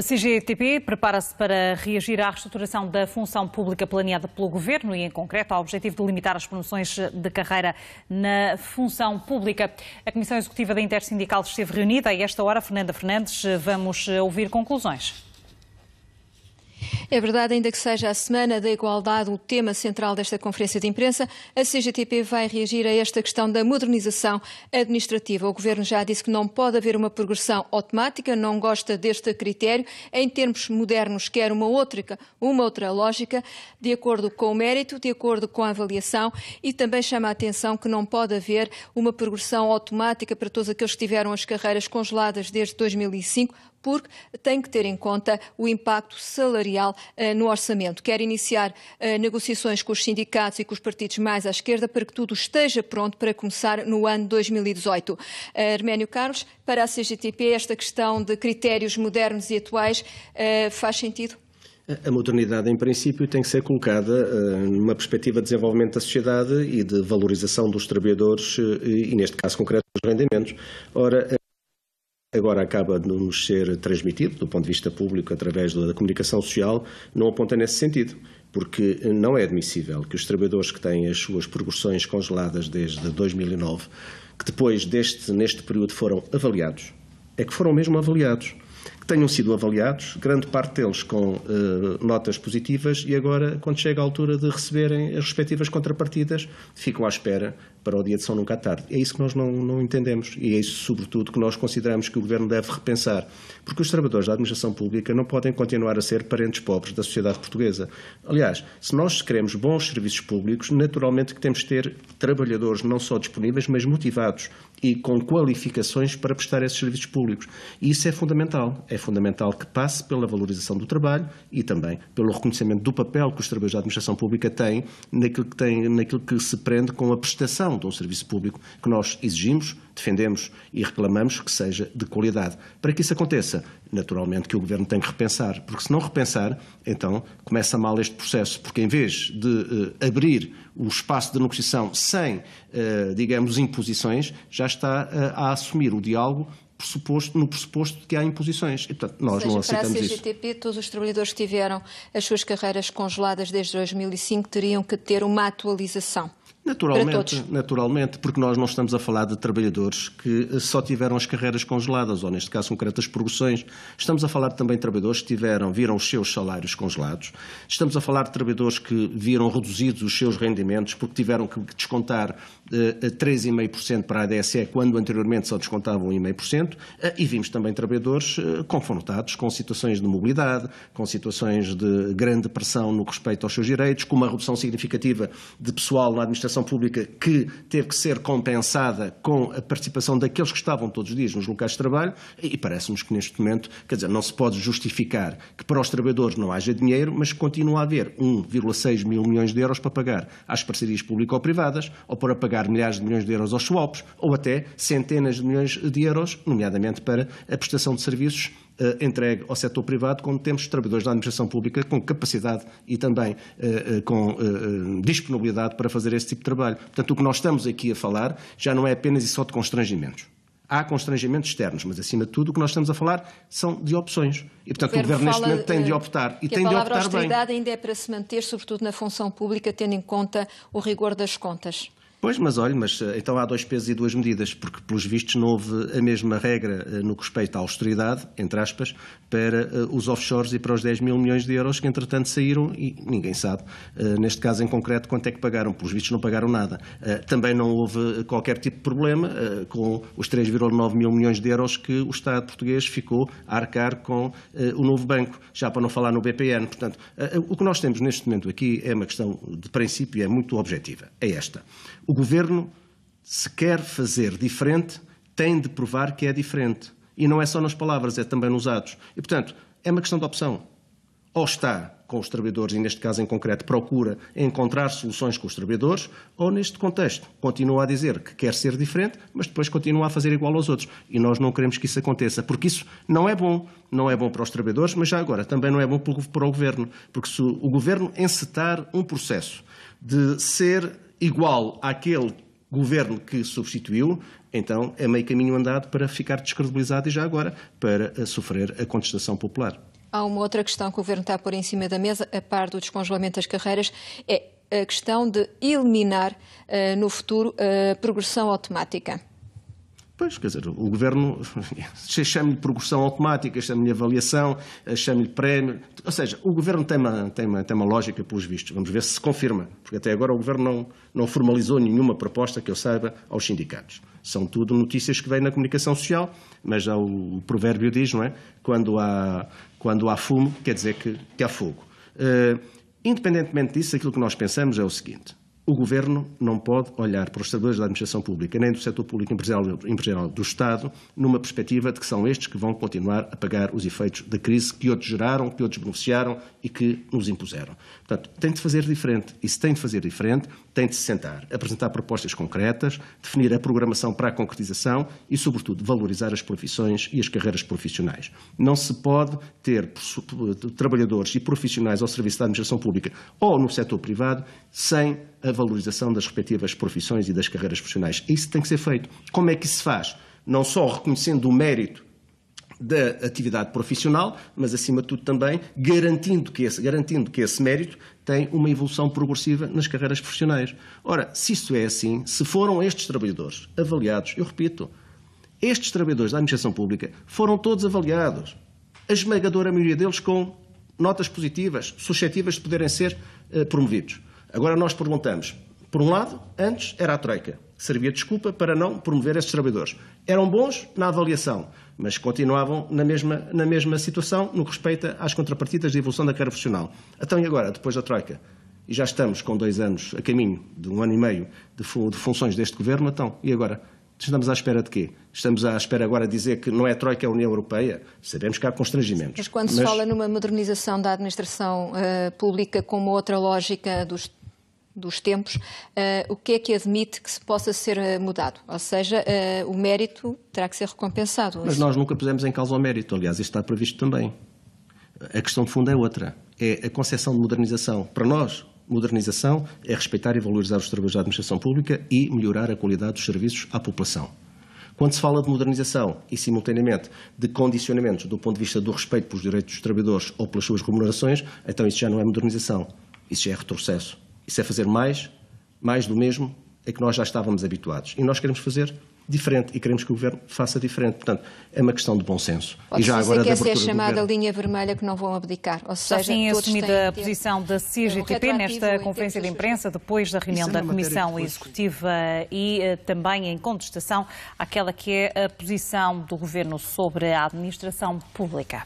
A CGTP prepara-se para reagir à reestruturação da função pública planeada pelo Governo e, em concreto, ao objetivo de limitar as promoções de carreira na função pública. A Comissão Executiva da Intersindical esteve reunida e, a esta hora, Fernanda Fernandes, vamos ouvir conclusões. É verdade, ainda que seja a Semana da Igualdade o tema central desta conferência de imprensa, a CGTP vai reagir a esta questão da modernização administrativa. O Governo já disse que não pode haver uma progressão automática, não gosta deste critério. Em termos modernos, quer uma outra, uma outra lógica, de acordo com o mérito, de acordo com a avaliação, e também chama a atenção que não pode haver uma progressão automática para todos aqueles que tiveram as carreiras congeladas desde 2005 porque tem que ter em conta o impacto salarial eh, no orçamento. Quer iniciar eh, negociações com os sindicatos e com os partidos mais à esquerda para que tudo esteja pronto para começar no ano 2018. Uh, eh, Arménio Carlos, para a CGTP, esta questão de critérios modernos e atuais faz sentido? A modernidade, em princípio, tem que ser colocada numa perspectiva de desenvolvimento da sociedade e de valorização dos trabalhadores e, neste caso concreto, dos rendimentos. Ora, agora acaba de nos ser transmitido, do ponto de vista público, através da comunicação social, não aponta nesse sentido porque não é admissível que os trabalhadores que têm as suas progressões congeladas desde 2009, que depois deste neste período foram avaliados, é que foram mesmo avaliados tenham sido avaliados, grande parte deles com uh, notas positivas, e agora, quando chega a altura de receberem as respectivas contrapartidas, ficam à espera para o dia de São Nunca à Tarde. É isso que nós não, não entendemos e é isso, sobretudo, que nós consideramos que o Governo deve repensar, porque os trabalhadores da administração pública não podem continuar a ser parentes pobres da sociedade portuguesa. Aliás, se nós queremos bons serviços públicos, naturalmente que temos de ter trabalhadores não só disponíveis, mas motivados e com qualificações para prestar esses serviços públicos. E isso é fundamental. É fundamental que passe pela valorização do trabalho e também pelo reconhecimento do papel que os trabalhadores da administração pública têm naquilo que, tem, naquilo que se prende com a prestação de um serviço público que nós exigimos, defendemos e reclamamos que seja de qualidade. Para que isso aconteça, naturalmente que o Governo tem que repensar, porque se não repensar, então começa mal este processo, porque em vez de eh, abrir o espaço de negociação sem, eh, digamos, imposições, já está eh, a assumir o diálogo pressuposto, no pressuposto de que há imposições. E, portanto, nós seja, não aceitamos para a CGTP, isso. todos os trabalhadores que tiveram as suas carreiras congeladas desde 2005 teriam que ter uma atualização. Naturalmente, naturalmente, porque nós não estamos a falar de trabalhadores que eh, só tiveram as carreiras congeladas, ou neste caso concretas progressões. Estamos a falar também de trabalhadores que tiveram, viram os seus salários congelados. Estamos a falar de trabalhadores que viram reduzidos os seus rendimentos porque tiveram que descontar eh, 3,5% para a ADSE, quando anteriormente só descontavam 1,5%. Eh, e vimos também trabalhadores eh, confrontados com situações de mobilidade, com situações de grande pressão no respeito aos seus direitos, com uma redução significativa de pessoal na administração administração pública que teve que ser compensada com a participação daqueles que estavam todos os dias nos locais de trabalho e parece-nos que neste momento, quer dizer, não se pode justificar que para os trabalhadores não haja dinheiro, mas continua a haver 1,6 mil milhões de euros para pagar às parcerias público-privadas ou para pagar milhares de milhões de euros aos swaps ou até centenas de milhões de euros, nomeadamente para a prestação de serviços eh, entregue ao setor privado, quando temos trabalhadores da administração pública com capacidade e também eh, eh, com disponibilidade para fazer esse tipo de trabalho. Portanto, o que nós estamos aqui a falar já não é apenas e só de constrangimentos há constrangimentos externos, mas acima de tudo o que nós estamos a falar são de opções. E portanto o Governo, o governo neste momento tem de optar e tem de optar bem. A palavra austeridade ainda é para se manter, sobretudo na função pública, tendo em conta o rigor das contas. Pois, mas olha, mas eh, então há dois pesos e duas medidas, porque pelos vistos não houve a mesma regra eh, no que respeita à austeridade, entre aspas, para eh, os offshores e para os 10 mil milhões de euros que entretanto saíram e ninguém sabe, neste caso em concreto, quanto é que pagaram. Pelos vistos não pagaram nada. Também não houve qualquer tipo de problema com os 3,9 mil milhões de euros que o Estado português ficou a arcar com o novo banco, já para não falar no BPN. Portanto, o que nós temos neste momento aqui é uma questão de princípio, é muito objetiva. É esta. O governo, se quer fazer diferente, tem de provar que é diferente. E não é só nas palavras, é também nos atos. E, portanto, é uma questão de opção. Ou está com os trabalhadores, e neste caso em concreto procura encontrar soluções com os trabalhadores, ou neste contexto continua a dizer que quer ser diferente, mas depois continua a fazer igual aos outros. E nós não queremos que isso aconteça, porque isso não é bom. Não é bom para os trabalhadores, mas já agora também não é bom para o governo. Porque se o governo encetar um processo de ser igual àquele governo que substituiu, então é meio caminho andado para ficar descredibilizado e já agora para eh, sofrer a contestação popular. Há uma outra questão que o Governo está a pôr em cima da mesa, a par do descongelamento das carreiras, é a questão de eliminar uh, no futuro eh, a uh, progressão automática. Pois, quer dizer, o governo, chame-lhe progressão automática, chame-lhe avaliação, eh, chame-lhe prémio. Ou seja, o governo tem uma, tem, uma, tem uma lógica pelos vistos. Vamos ver se se confirma, porque até agora o governo não, não formalizou nenhuma proposta que eu saiba aos sindicatos. São tudo notícias que vêm na comunicação social, mas o provérbio diz, não é? Quando há, quando há fumo, quer dizer que, que há fogo. Uh, independentemente disso, aquilo que nós pensamos é o seguinte o Governo não pode olhar para os trabalhadores da administração pública, nem do setor público empresarial, do Estado, numa perspectiva de que são estes que vão continuar a pagar os efeitos da crise que outros geraram, que outros beneficiaram e que nos impuseram. Portanto, tem de fazer diferente. E se tem de fazer diferente, tem de se sentar, apresentar propostas concretas, definir a programação para a concretização e, sobretudo, valorizar as profissões e as carreiras profissionais. Não se pode ter trabalhadores e profissionais ao serviço da administração pública ou no setor privado sem a valorização das respectivas profissões e das carreiras profissionais. Isso tem que ser feito. Como é que isso se faz? Não só reconhecendo o mérito da atividade profissional, mas acima de tudo também garantindo que esse, garantindo que esse mérito tem uma evolução progressiva nas carreiras profissionais. Ora, se isso é assim, se foram estes trabalhadores avaliados, eu repito, estes trabalhadores da administração pública foram todos avaliados. A esmagadora maioria deles com notas positivas, suscetíveis de poderem ser eh, promovidos. Agora nós perguntamos, por um lado, antes era a Troika, servia de desculpa para não promover esses trabalhadores. Eram bons na avaliação, mas continuavam na mesma, na mesma situação no que respeita às contrapartidas de evolução da carreira profissional. Então e agora, depois da Troika? E já estamos com dois anos a caminho de um ano e meio de, de funções deste governo, então e agora? Estamos à espera de quê? Estamos à espera agora de dizer que não é a Troika, é a União Europeia? Sabemos que há constrangimentos. Mas quando mas... se fala numa modernização da administração uh, pública com uma outra lógica dos dos tempos, uh, o que é que admite que se possa ser eh, mudado? Ou seja, uh, o mérito terá que ser recompensado. Mas nós nunca pusemos em causa o mérito, aliás, isto está previsto também. A questão de fundo é outra, é a concepção de modernização. Para nós, modernização é respeitar e valorizar os trabalhos da administração pública e melhorar a qualidade dos serviços à população. Quando se fala de modernização e, simultaneamente, de condicionamentos do ponto de vista do respeito pelos direitos dos trabalhadores ou pelas suas remunerações, então isso já não é modernização, isso já é retrocesso. Isso é fazer mais, mais do mesmo a que nós já estávamos habituados. E nós queremos fazer diferente e queremos que o Governo faça diferente. Portanto, é uma questão de bom senso. Pode e já agora que essa é a chamada linha vermelha que não vão abdicar. Ou seja, Só assim assumida a posição da CGTP nesta conferência de imprensa, depois da é reunião é da Comissão Executiva e eh, também em contestação àquela que é a posição do Governo sobre a administração pública.